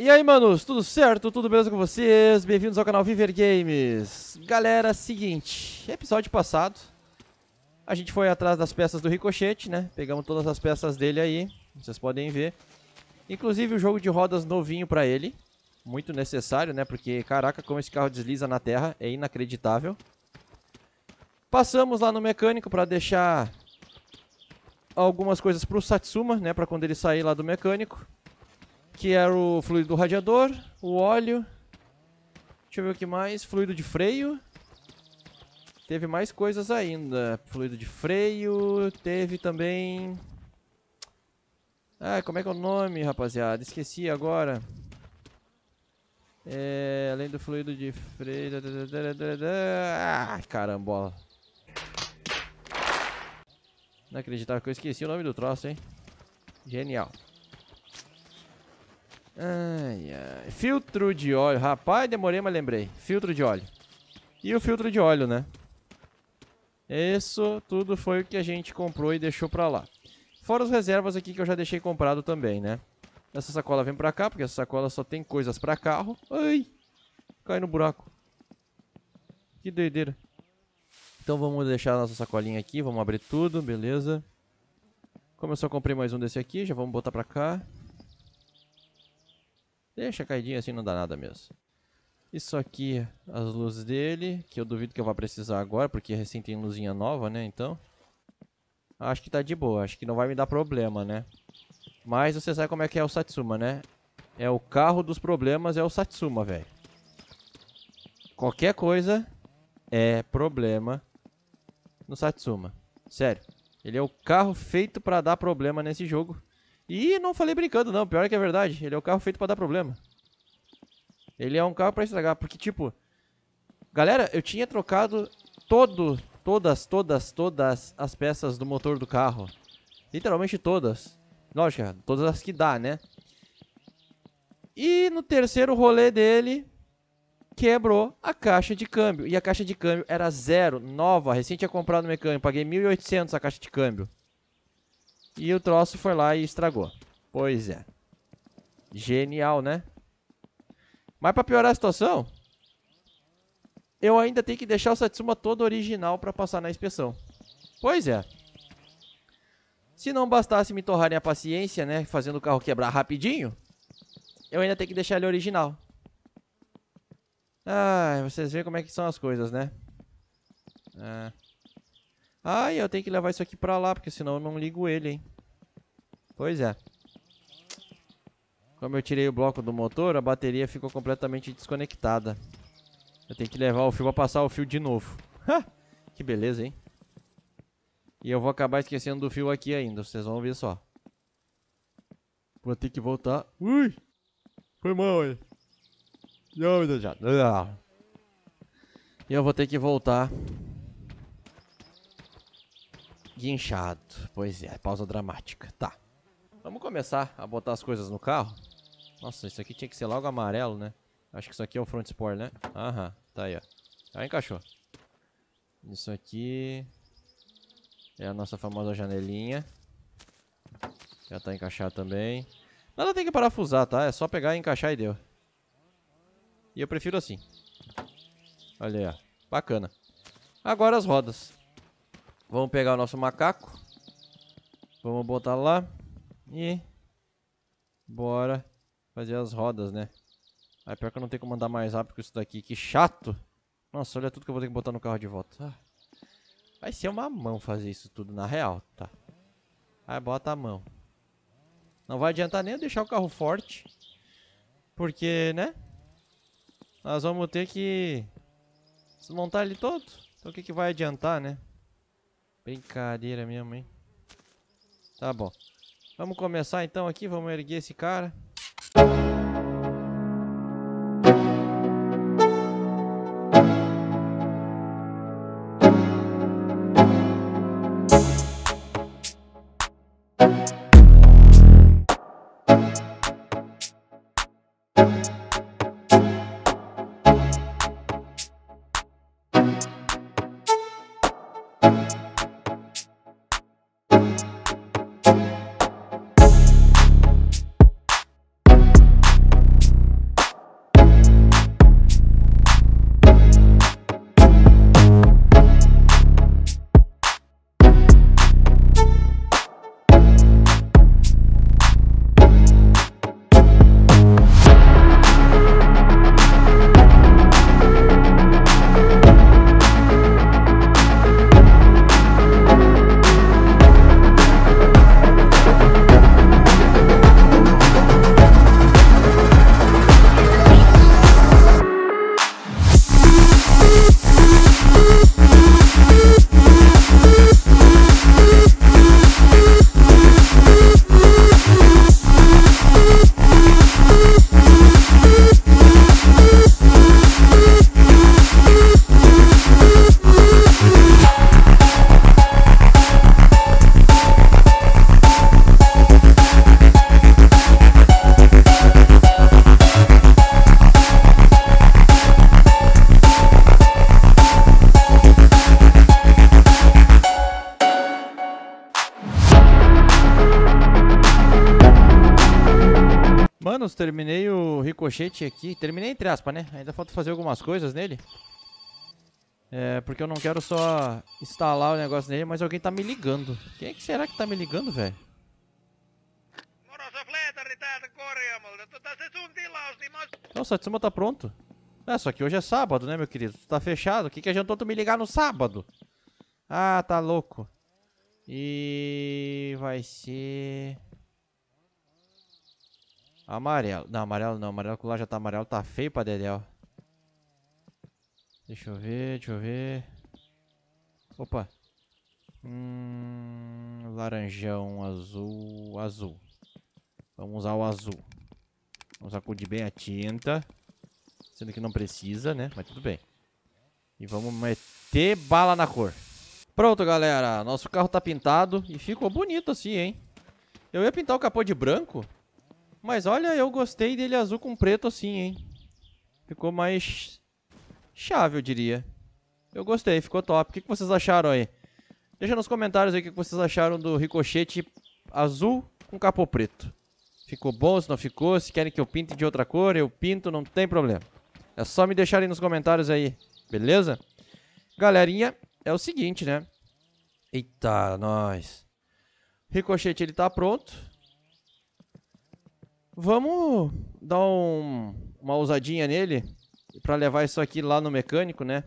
E aí, manos, tudo certo? Tudo beleza com vocês? Bem-vindos ao canal Viver Games. Galera, seguinte, episódio passado, a gente foi atrás das peças do Ricochete, né? Pegamos todas as peças dele aí, vocês podem ver. Inclusive o jogo de rodas novinho pra ele, muito necessário, né? Porque, caraca, como esse carro desliza na terra, é inacreditável. Passamos lá no mecânico pra deixar algumas coisas pro Satsuma, né? Pra quando ele sair lá do mecânico que era o fluido do radiador, o óleo. Deixa eu ver o que mais. Fluido de freio. Teve mais coisas ainda. Fluido de freio. Teve também... Ah, como é que é o nome, rapaziada? Esqueci agora. É, além do fluido de freio... Ah, carambola. Não acreditava que eu esqueci o nome do troço, hein? Genial. Ai, ai. Filtro de óleo. Rapaz, demorei, mas lembrei. Filtro de óleo. E o filtro de óleo, né? Isso tudo foi o que a gente comprou e deixou pra lá. Fora as reservas aqui que eu já deixei comprado também, né? Essa sacola vem pra cá, porque essa sacola só tem coisas pra carro. Ai! Cai no buraco. Que doideira. Então vamos deixar a nossa sacolinha aqui, vamos abrir tudo, beleza. Como eu só comprei mais um desse aqui, já vamos botar pra cá. Deixa caidinho assim, não dá nada mesmo. Isso aqui, as luzes dele, que eu duvido que eu vá precisar agora, porque recém tem luzinha nova, né, então. Acho que tá de boa, acho que não vai me dar problema, né. Mas você sabe como é que é o Satsuma, né? É o carro dos problemas, é o Satsuma, velho. Qualquer coisa é problema no Satsuma. Sério. Ele é o carro feito pra dar problema nesse jogo. E não falei brincando, não. Pior é que é verdade. Ele é um carro feito para dar problema. Ele é um carro para estragar. Porque, tipo... Galera, eu tinha trocado todo, todas, todas, todas as peças do motor do carro. Literalmente todas. Lógico, todas as que dá, né? E no terceiro rolê dele, quebrou a caixa de câmbio. E a caixa de câmbio era zero, nova, recente tinha comprado no mecânico. Paguei 1.800 a caixa de câmbio. E o troço foi lá e estragou. Pois é. Genial, né? Mas pra piorar a situação, eu ainda tenho que deixar o Satsuma todo original pra passar na inspeção. Pois é. Se não bastasse me torrarem a paciência, né, fazendo o carro quebrar rapidinho, eu ainda tenho que deixar ele original. Ai, vocês veem como é que são as coisas, né? Ah... Ai, eu tenho que levar isso aqui pra lá, porque senão eu não ligo ele, hein. Pois é. Como eu tirei o bloco do motor, a bateria ficou completamente desconectada. Eu tenho que levar o fio pra passar o fio de novo. Ha! Que beleza, hein? E eu vou acabar esquecendo do fio aqui ainda, vocês vão ver só. Vou ter que voltar. Ui! Foi mal, hein? E eu vou ter que voltar Guinchado. Pois é, pausa dramática. Tá. Vamos começar a botar as coisas no carro. Nossa, isso aqui tinha que ser logo amarelo, né? Acho que isso aqui é o front spoiler, né? Aham, tá aí, ó. Já tá, encaixou. Isso aqui... É a nossa famosa janelinha. Já tá encaixado também. Nada tem que parafusar, tá? É só pegar, e encaixar e deu. E eu prefiro assim. Olha aí, ó. Bacana. Agora as rodas. Vamos pegar o nosso macaco. Vamos botar lá. E... Bora fazer as rodas, né? Aí pior que eu não tenho como andar mais rápido que isso daqui. Que chato! Nossa, olha tudo que eu vou ter que botar no carro de volta. Ah. Vai ser uma mão fazer isso tudo, na real, tá? Aí bota a mão. Não vai adiantar nem eu deixar o carro forte. Porque, né? Nós vamos ter que desmontar ele todo. Então o que, que vai adiantar, né? Brincadeira mesmo, hein? Tá bom. Vamos começar então aqui, vamos erguer esse cara. ricochete aqui. Terminei entre aspas, né? Ainda falta fazer algumas coisas nele. É, porque eu não quero só instalar o negócio nele, mas alguém tá me ligando. Quem é que será que tá me ligando, velho? Tá assim, Nossa, a Tsuma tá pronto. É, só que hoje é sábado, né, meu querido? Tá fechado. O que que adiantou tu me ligar no sábado? Ah, tá louco. E vai ser... Amarelo. Não, amarelo não. Amarelo lá já tá amarelo. Tá feio pra dedéu. Deixa eu ver, deixa eu ver. Opa. Hum, laranjão, azul, azul. Vamos usar o azul. Vamos sacudir bem a tinta. Sendo que não precisa, né? Mas tudo bem. E vamos meter bala na cor. Pronto, galera. Nosso carro tá pintado. E ficou bonito assim, hein? Eu ia pintar o capô de branco, mas olha, eu gostei dele azul com preto assim, hein? Ficou mais chave, eu diria. Eu gostei, ficou top. O que, que vocês acharam aí? Deixa nos comentários aí o que, que vocês acharam do ricochete azul com capô preto. Ficou bom, se não ficou, se querem que eu pinte de outra cor, eu pinto, não tem problema. É só me deixarem nos comentários aí, beleza? Galerinha, é o seguinte, né? Eita, nós. Ricochete, ele tá pronto. Vamos dar um, uma ousadinha nele para levar isso aqui lá no mecânico, né?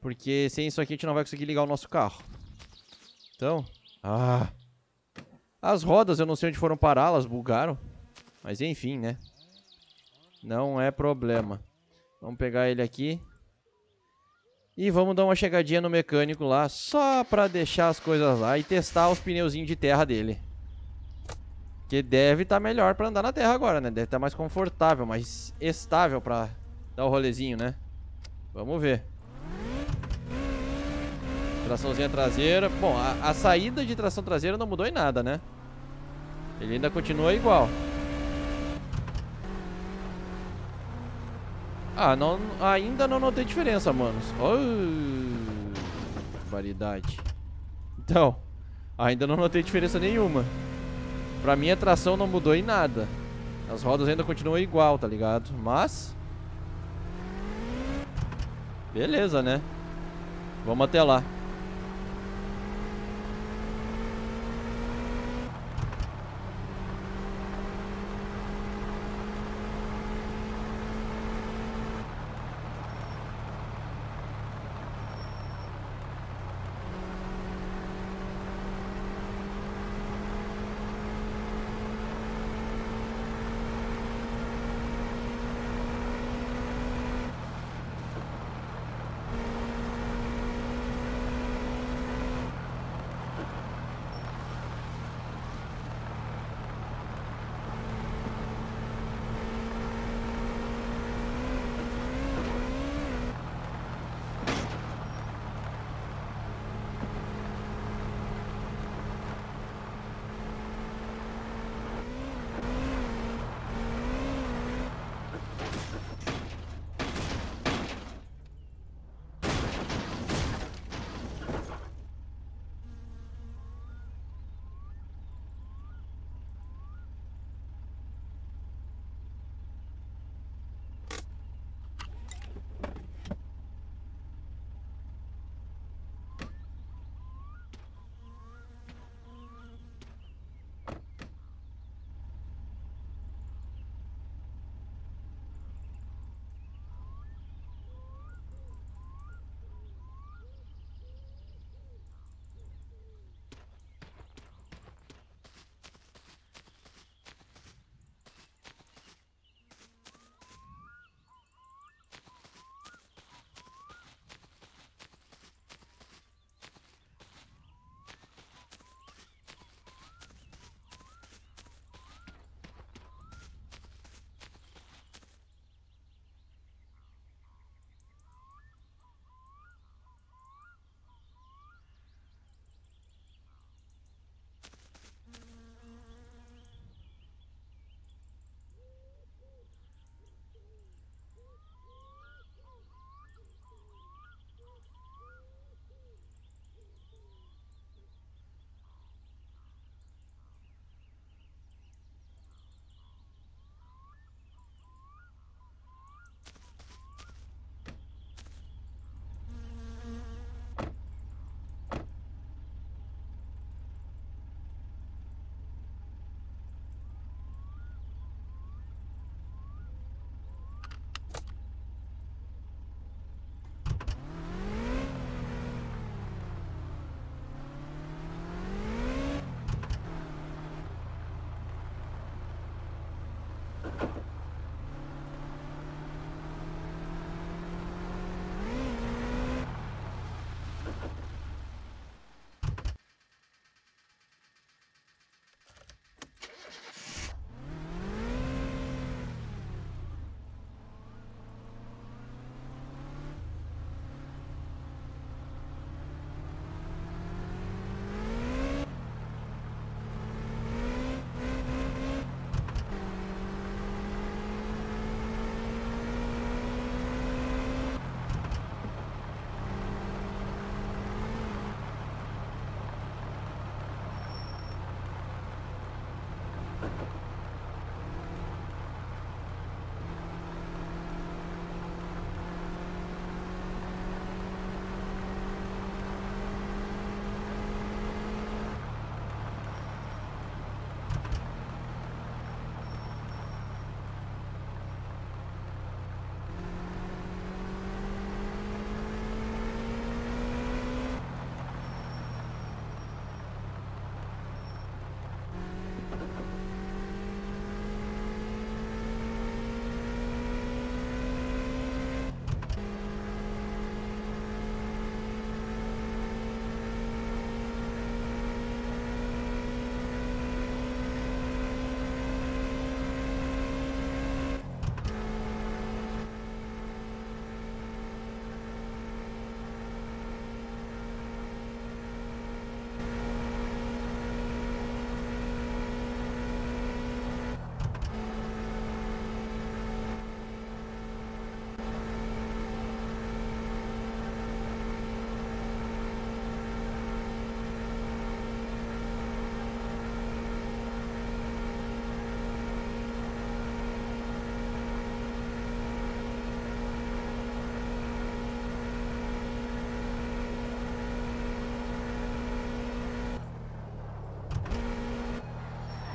Porque sem isso aqui a gente não vai conseguir ligar o nosso carro. Então, ah. As rodas eu não sei onde foram parar, elas bugaram. Mas enfim, né? Não é problema. Vamos pegar ele aqui. E vamos dar uma chegadinha no mecânico lá, só pra deixar as coisas lá e testar os pneuzinhos de terra dele. Porque deve estar tá melhor para andar na terra agora, né? Deve estar tá mais confortável, mais estável para dar o rolezinho, né? Vamos ver. Traçãozinha traseira. Bom, a, a saída de tração traseira não mudou em nada, né? Ele ainda continua igual. Ah, não, ainda não notei diferença, manos. Oh, variedade. Então, ainda não notei diferença nenhuma. Pra mim a tração não mudou em nada. As rodas ainda continuam igual, tá ligado? Mas... Beleza, né? Vamos até lá.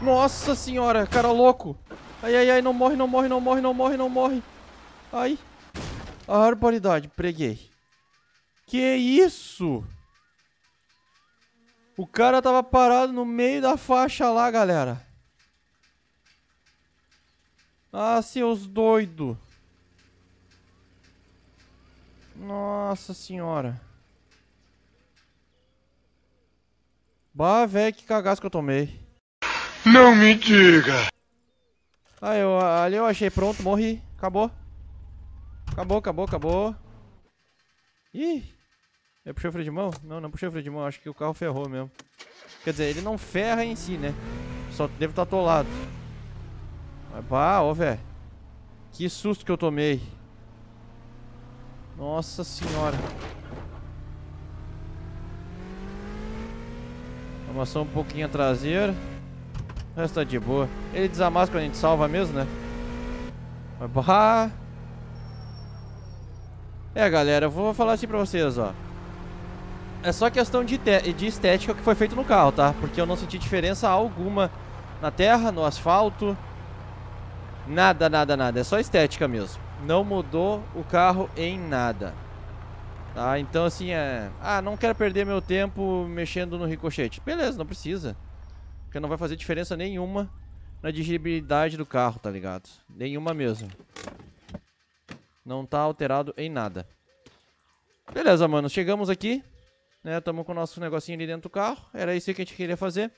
Nossa senhora, cara louco. Ai, ai, ai, não morre, não morre, não morre, não morre, não morre. Ai. A arboridade, preguei. Que isso? O cara tava parado no meio da faixa lá, galera. Ah, seus doido. Nossa senhora. Bah, velho, que cagaço que eu tomei. Não me diga! Ah, eu, ali eu achei. Pronto, morri. Acabou. Acabou, acabou, acabou. Ih! Eu puxei o freio de mão? Não, não puxei o freio de mão. Acho que o carro ferrou mesmo. Quer dizer, ele não ferra em si, né? Só deve estar atolado. Mas, pá, ô, velho. Que susto que eu tomei. Nossa senhora. Amassou um pouquinho a traseira. O resto tá de boa. Ele desamasca quando a gente salva mesmo, né? Vai bah... É, galera, eu vou falar assim pra vocês, ó. É só questão de, de estética que foi feito no carro, tá? Porque eu não senti diferença alguma na terra, no asfalto. Nada, nada, nada. É só estética mesmo. Não mudou o carro em nada. Tá? Então, assim, é... Ah, não quero perder meu tempo mexendo no ricochete. Beleza, não precisa. Porque não vai fazer diferença nenhuma na dirigibilidade do carro, tá ligado? Nenhuma mesmo. Não tá alterado em nada. Beleza, mano. Chegamos aqui. Né? Tamo com o nosso negocinho ali dentro do carro. Era isso que a gente queria fazer.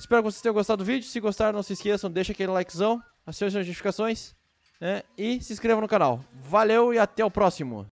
Espero que vocês tenham gostado do vídeo. Se gostaram, não se esqueçam. Deixa aquele likezão. Acione as notificações. Né? E se inscreva no canal. Valeu e até o próximo.